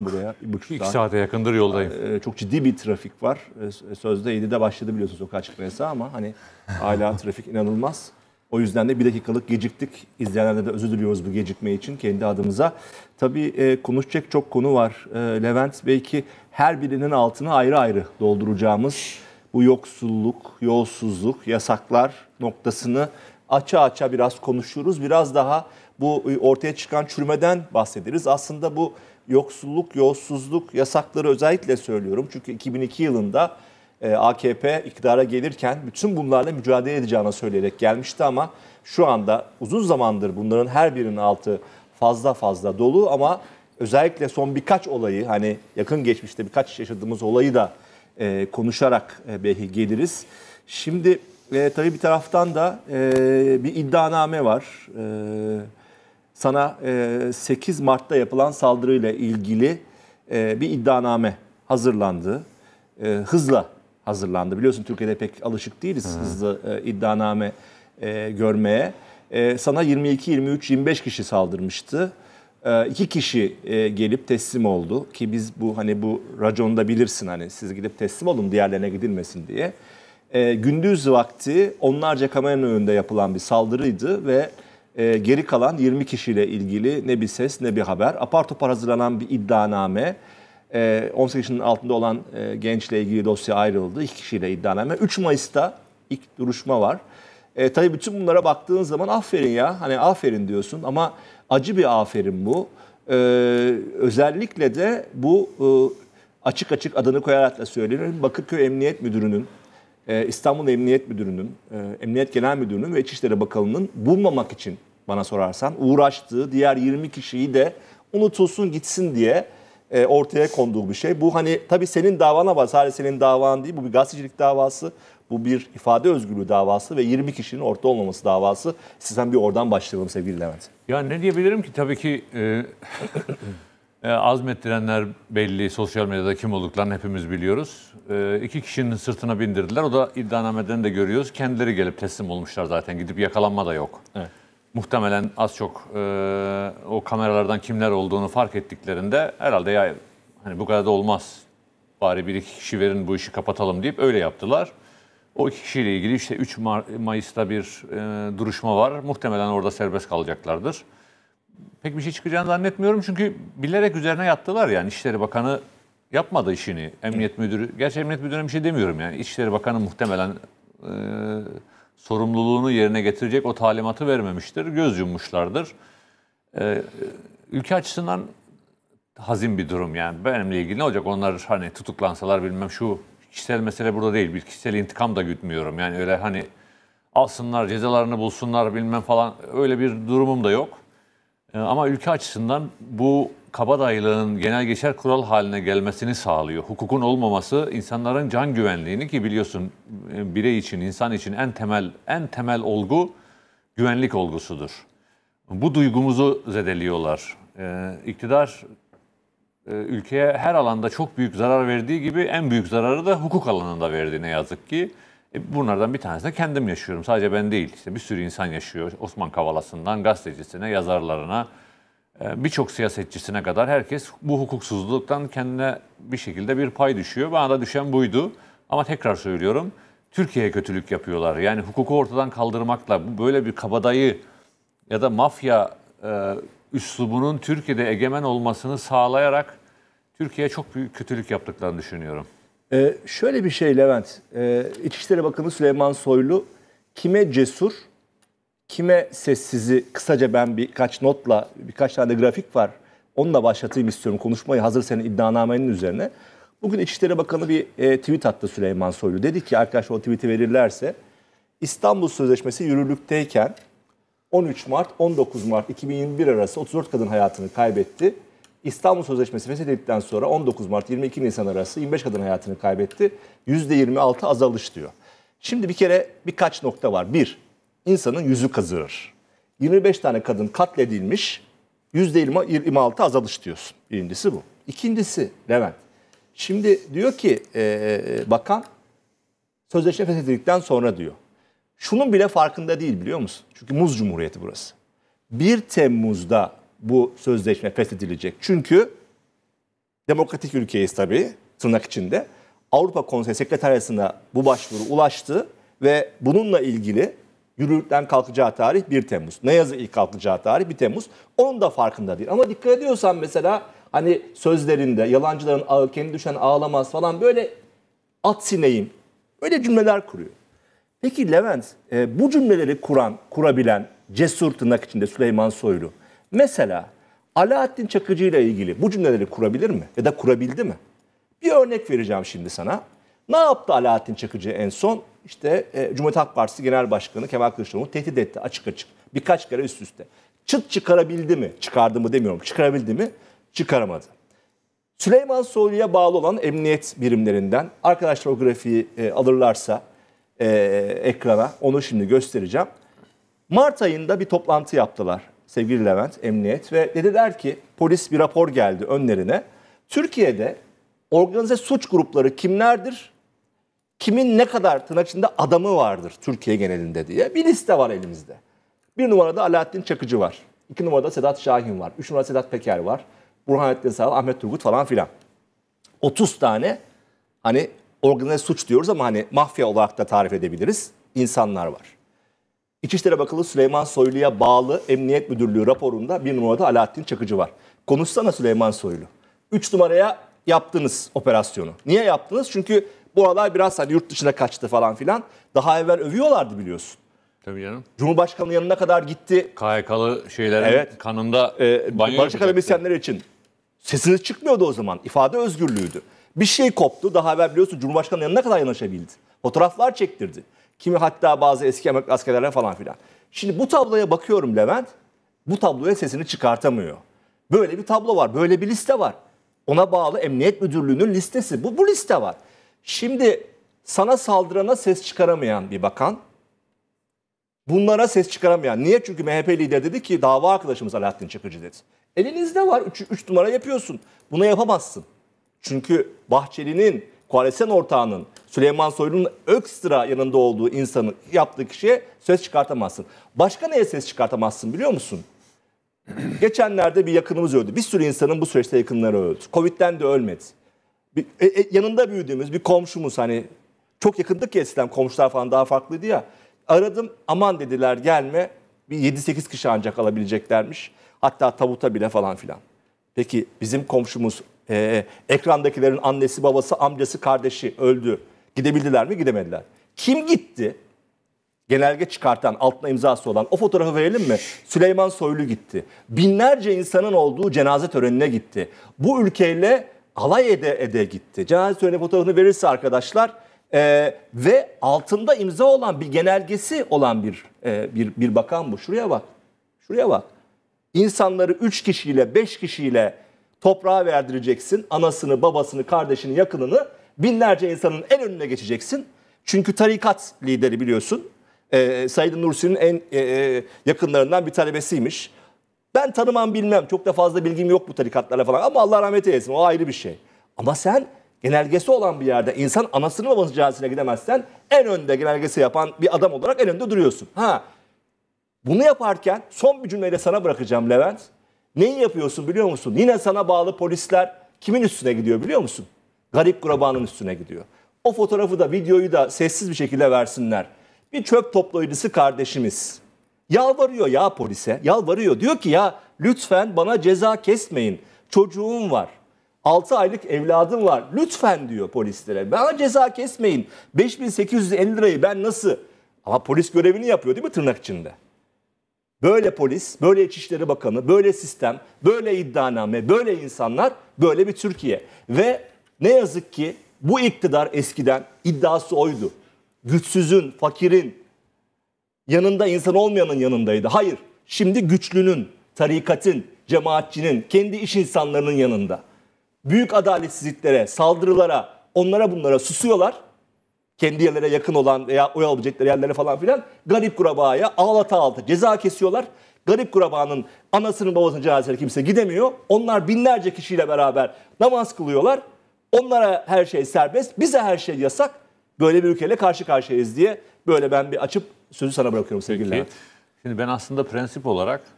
buraya. buçuk İki saate yakındır yoldayım. Ee, çok ciddi bir trafik var. Ee, sözde 7'de başladı biliyorsunuz sokağa çıkma yasağı ama hani hala trafik inanılmaz. O yüzden de bir dakikalık geciktik. İzleyenlerden de özür diliyoruz bu gecikme için kendi adımıza. Tabii e, konuşacak çok konu var. E, Levent belki her birinin altını ayrı ayrı dolduracağımız bu yoksulluk, yolsuzluk, yasaklar noktasını aça aça biraz konuşuruz. Biraz daha bu e, ortaya çıkan çürümeden bahsederiz. Aslında bu yoksulluk, yolsuzluk yasakları özellikle söylüyorum. Çünkü 2002 yılında e, AKP iktidara gelirken bütün bunlarla mücadele edeceğine söyleyerek gelmişti ama şu anda uzun zamandır bunların her birinin altı fazla fazla dolu ama özellikle son birkaç olayı hani yakın geçmişte birkaç yaşadığımız olayı da e, konuşarak e, belki geliriz. Şimdi e, tabii bir taraftan da e, bir iddianame var. E, sana 8 e, Mart'ta yapılan saldırıyla ilgili e, bir iddianame hazırlandı. E, hızla hazırlandı. Biliyorsun Türkiye'de pek alışık değiliz Hı. hızlı iddianame görmeye. Sana 22, 23, 25 kişi saldırmıştı. İki kişi gelip teslim oldu ki biz bu hani bu raconda bilirsin hani siz gidip teslim olun diğerlerine gidilmesin diye. Gündüz vakti onlarca kameranın önünde yapılan bir saldırıydı ve e, geri kalan 20 kişiyle ilgili ne bir ses ne bir haber. Apar topar hazırlanan bir iddianame. E, ee, 18 yaşının altında olan e, gençle ilgili dosya ayrıldı. 2 kişiyle iddianame. 3 Mayıs'ta ilk duruşma var. E, tabii bütün bunlara baktığın zaman aferin ya. Hani aferin diyorsun ama acı bir aferin bu. E, özellikle de bu e, açık açık adını koyarak da söylenir. Bakırköy Emniyet Müdürü'nün e, İstanbul Emniyet Müdürü'nün, e, Emniyet Genel Müdürü'nün ve İçişleri Bakanı'nın bulmamak için bana sorarsan. Uğraştığı diğer 20 kişiyi de unutulsun gitsin diye e, ortaya konduğu bir şey. Bu hani tabii senin davana var. Sadece senin davan değil. Bu bir gazetecilik davası. Bu bir ifade özgürlüğü davası ve 20 kişinin orta olmaması davası. Sizden bir oradan başlayalım sevgili Levent. Ya ne diyebilirim ki? Tabii ki e, e, azmettirenler belli. Sosyal medyada kim olduklarını hepimiz biliyoruz. E, iki kişinin sırtına bindirdiler. O da iddianameden de görüyoruz. Kendileri gelip teslim olmuşlar zaten. Gidip yakalanma da yok. Evet muhtemelen az çok e, o kameralardan kimler olduğunu fark ettiklerinde herhalde ya hani bu kadar da olmaz. Bari bir iki kişi verin bu işi kapatalım deyip öyle yaptılar. O iki kişiyle ilgili işte 3 Mayıs'ta bir e, duruşma var. Muhtemelen orada serbest kalacaklardır. Pek bir şey çıkacağını zannetmiyorum çünkü bilerek üzerine yattılar yani. İşleri Bakanı yapmadı işini. Emniyet Müdürü, gerçi Emniyet Müdürü'ne bir şey demiyorum yani. İçişleri Bakanı muhtemelen e, sorumluluğunu yerine getirecek o talimatı vermemiştir. Göz yummuşlardır. Ee, ülke açısından hazin bir durum yani. Benimle ilgili ne olacak? Onlar hani tutuklansalar bilmem şu kişisel mesele burada değil. Bir kişisel intikam da gütmüyorum. Yani öyle hani alsınlar, cezalarını bulsunlar bilmem falan öyle bir durumum da yok. Ee, ama ülke açısından bu kabadayılığın genel geçer kural haline gelmesini sağlıyor. Hukukun olmaması insanların can güvenliğini ki biliyorsun e, birey için, insan için en temel en temel olgu güvenlik olgusudur. Bu duygumuzu zedeliyorlar. E, iktidar e, ülkeye her alanda çok büyük zarar verdiği gibi en büyük zararı da hukuk alanında verdi ne yazık ki. Bunlardan bir tanesi de kendim yaşıyorum. Sadece ben değil. İşte bir sürü insan yaşıyor. Osman Kavala'sından gazetecisine, yazarlarına, ee, birçok siyasetçisine kadar herkes bu hukuksuzluktan kendine bir şekilde bir pay düşüyor. Bana da düşen buydu. Ama tekrar söylüyorum. Türkiye'ye kötülük yapıyorlar. Yani hukuku ortadan kaldırmakla böyle bir kabadayı ya da mafya e, üslubunun Türkiye'de egemen olmasını sağlayarak Türkiye'ye çok büyük kötülük yaptıklarını düşünüyorum. Ee, şöyle bir şey Levent. Ee, İçişleri Bakanı Süleyman Soylu kime cesur, kime sessizi kısaca ben birkaç notla birkaç tane de grafik var. Onunla başlatayım istiyorum konuşmayı hazır senin iddianamenin üzerine. Bugün İçişleri Bakanı bir e, tweet attı Süleyman Soylu. Dedi ki arkadaşlar o tweet'i verirlerse İstanbul Sözleşmesi yürürlükteyken 13 Mart 19 Mart 2021 arası 34 kadın hayatını kaybetti. İstanbul Sözleşmesi feshedildikten sonra 19 Mart 22 Nisan arası 25 kadın hayatını kaybetti. %26 azalış diyor. Şimdi bir kere birkaç nokta var. Bir, insanın yüzü kazır. 25 tane kadın katledilmiş, %26 azalış diyorsun. Birincisi bu. İkincisi Levent. Şimdi diyor ki e, e, bakan sözleşme feshedildikten sonra diyor. Şunun bile farkında değil biliyor musun? Çünkü Muz Cumhuriyeti burası. 1 Temmuz'da bu sözleşme feshedilecek. Çünkü demokratik ülkeyiz tabii tırnak içinde. Avrupa Konseyi Sekreteryası'na bu başvuru ulaştı ve bununla ilgili Yürürlükten kalkacağı tarih 1 Temmuz. Ne yazık ki kalkacağı tarih 1 Temmuz. Onun da farkında değil. Ama dikkat ediyorsan mesela hani sözlerinde yalancıların ağı kendi düşen ağlamaz falan böyle at sineyim. Öyle cümleler kuruyor. Peki Levent e, bu cümleleri kuran, kurabilen cesur tırnak içinde Süleyman Soylu mesela Alaaddin Çakıcı ile ilgili bu cümleleri kurabilir mi? Ya da kurabildi mi? Bir örnek vereceğim şimdi sana. Ne yaptı Alaaddin Çakıcı en son? İşte e, Cumhuriyet Halk Partisi Genel Başkanı Kemal Kılıçdaroğlu tehdit etti açık açık. Birkaç kere üst üste. Çıt çıkarabildi mi? Çıkardı mı demiyorum. Çıkarabildi mi? Çıkaramadı. Süleyman Soylu'ya bağlı olan emniyet birimlerinden arkadaşlar o grafiği e, alırlarsa e, ekrana onu şimdi göstereceğim. Mart ayında bir toplantı yaptılar sevgili Levent emniyet ve dediler ki polis bir rapor geldi önlerine. Türkiye'de organize suç grupları kimlerdir? kimin ne kadar tırnak içinde adamı vardır Türkiye genelinde diye bir liste var elimizde. Bir numarada Alaaddin Çakıcı var. iki numarada Sedat Şahin var. Üç numarada Sedat Peker var. Burhanettin Sağal, Ahmet Turgut falan filan. 30 tane hani organize suç diyoruz ama hani mafya olarak da tarif edebiliriz. insanlar var. İçişleri Bakanı Süleyman Soylu'ya bağlı Emniyet Müdürlüğü raporunda bir numarada Alaaddin Çakıcı var. Konuşsana Süleyman Soylu. Üç numaraya yaptınız operasyonu. Niye yaptınız? Çünkü bu olay biraz hani yurt dışına kaçtı falan filan. Daha evvel övüyorlardı biliyorsun. Tabii canım. Cumhurbaşkanı yanına kadar gitti. KHK'lı şeylerin evet. kanında ee, banyo Barış akademisyenler için. Sesiniz çıkmıyordu o zaman. İfade özgürlüğüydü. Bir şey koptu. Daha evvel biliyorsun Cumhurbaşkanı yanına kadar yanaşabildi. Fotoğraflar çektirdi. Kimi hatta bazı eski emekli askerlerine falan filan. Şimdi bu tabloya bakıyorum Levent. Bu tabloya sesini çıkartamıyor. Böyle bir tablo var. Böyle bir liste var. Ona bağlı Emniyet Müdürlüğü'nün listesi. Bu, bu liste var. Şimdi sana saldırana ses çıkaramayan bir bakan, bunlara ses çıkaramayan. Niye? Çünkü MHP lideri dedi ki dava arkadaşımız Alaaddin Çakıcı dedi. Elinizde var. Üç, numara yapıyorsun. Buna yapamazsın. Çünkü Bahçeli'nin, koalisyon ortağının, Süleyman Soylu'nun ekstra yanında olduğu insanı yaptığı kişiye ses çıkartamazsın. Başka neye ses çıkartamazsın biliyor musun? Geçenlerde bir yakınımız öldü. Bir sürü insanın bu süreçte yakınları öldü. Covid'den de ölmedi bir, e, e, yanında büyüdüğümüz bir komşumuz hani çok yakındık ya eskiden komşular falan daha farklıydı ya. Aradım aman dediler gelme bir 7-8 kişi ancak alabileceklermiş. Hatta tabuta bile falan filan. Peki bizim komşumuz e, e, ekrandakilerin annesi, babası, amcası, kardeşi öldü. Gidebildiler mi? Gidemediler. Kim gitti? Genelge çıkartan, altına imzası olan o fotoğrafı verelim mi? Süleyman Soylu gitti. Binlerce insanın olduğu cenaze törenine gitti. Bu ülkeyle alay ede ede gitti. Cenaze töreni fotoğrafını verirse arkadaşlar e, ve altında imza olan bir genelgesi olan bir e, bir bir bakan bu. Şuraya bak. Şuraya bak. İnsanları 3 kişiyle 5 kişiyle toprağa verdireceksin. Anasını, babasını, kardeşini, yakınını binlerce insanın en önüne geçeceksin. Çünkü tarikat lideri biliyorsun. E, Said Nursi'nin en e, e yakınlarından bir talebesiymiş ben tanımam bilmem. Çok da fazla bilgim yok bu tarikatlara falan. Ama Allah rahmet eylesin o ayrı bir şey. Ama sen genelgesi olan bir yerde insan anasını babasını cihazına gidemezsen en önde genelgesi yapan bir adam olarak en önde duruyorsun. Ha bunu yaparken son bir cümleyle sana bırakacağım Levent. Neyi yapıyorsun biliyor musun? Yine sana bağlı polisler kimin üstüne gidiyor biliyor musun? Garip kurabanın üstüne gidiyor. O fotoğrafı da videoyu da sessiz bir şekilde versinler. Bir çöp toplayıcısı kardeşimiz Yalvarıyor ya polise. Yalvarıyor. Diyor ki ya lütfen bana ceza kesmeyin. Çocuğum var. 6 aylık evladım var. Lütfen diyor polislere. Bana ceza kesmeyin. 5850 lirayı ben nasıl? Ama polis görevini yapıyor değil mi tırnak içinde? Böyle polis, böyle İçişleri Bakanı, böyle sistem, böyle iddianame, böyle insanlar, böyle bir Türkiye. Ve ne yazık ki bu iktidar eskiden iddiası oydu. Güçsüzün, fakirin, yanında insan olmayanın yanındaydı. Hayır, şimdi güçlünün, tarikatın, cemaatçinin, kendi iş insanlarının yanında. Büyük adaletsizliklere, saldırılara, onlara bunlara susuyorlar. Kendi yerlere yakın olan veya oy alabilecekleri yerlere falan filan. Garip kurabaya ağlata ağlata ceza kesiyorlar. Garip kurabanın anasının babasının cenazesine kimse gidemiyor. Onlar binlerce kişiyle beraber namaz kılıyorlar. Onlara her şey serbest, bize her şey yasak. Böyle bir ülkeyle karşı karşıyayız diye böyle ben bir açıp Sözü sana bırakıyorum sevgili Şimdi ben aslında prensip olarak